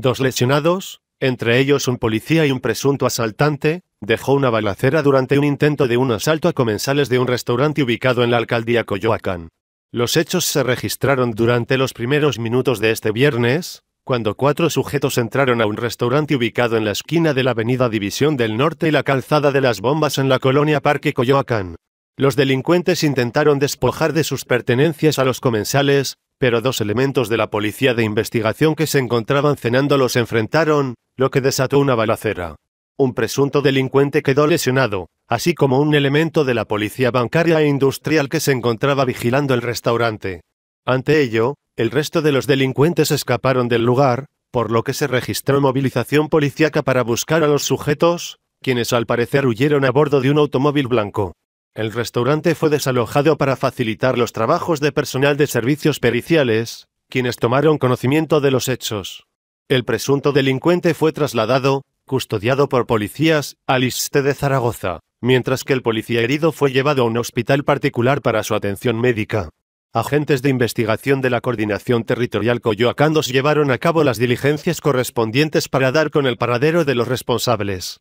Dos lesionados, entre ellos un policía y un presunto asaltante, dejó una balacera durante un intento de un asalto a comensales de un restaurante ubicado en la alcaldía Coyoacán. Los hechos se registraron durante los primeros minutos de este viernes, cuando cuatro sujetos entraron a un restaurante ubicado en la esquina de la avenida División del Norte y la calzada de las bombas en la colonia Parque Coyoacán. Los delincuentes intentaron despojar de sus pertenencias a los comensales, pero dos elementos de la policía de investigación que se encontraban cenando los enfrentaron, lo que desató una balacera. Un presunto delincuente quedó lesionado, así como un elemento de la policía bancaria e industrial que se encontraba vigilando el restaurante. Ante ello, el resto de los delincuentes escaparon del lugar, por lo que se registró movilización policíaca para buscar a los sujetos, quienes al parecer huyeron a bordo de un automóvil blanco. El restaurante fue desalojado para facilitar los trabajos de personal de servicios periciales, quienes tomaron conocimiento de los hechos. El presunto delincuente fue trasladado, custodiado por policías, al ISTE de Zaragoza, mientras que el policía herido fue llevado a un hospital particular para su atención médica. Agentes de investigación de la Coordinación Territorial Coyoacandos llevaron a cabo las diligencias correspondientes para dar con el paradero de los responsables.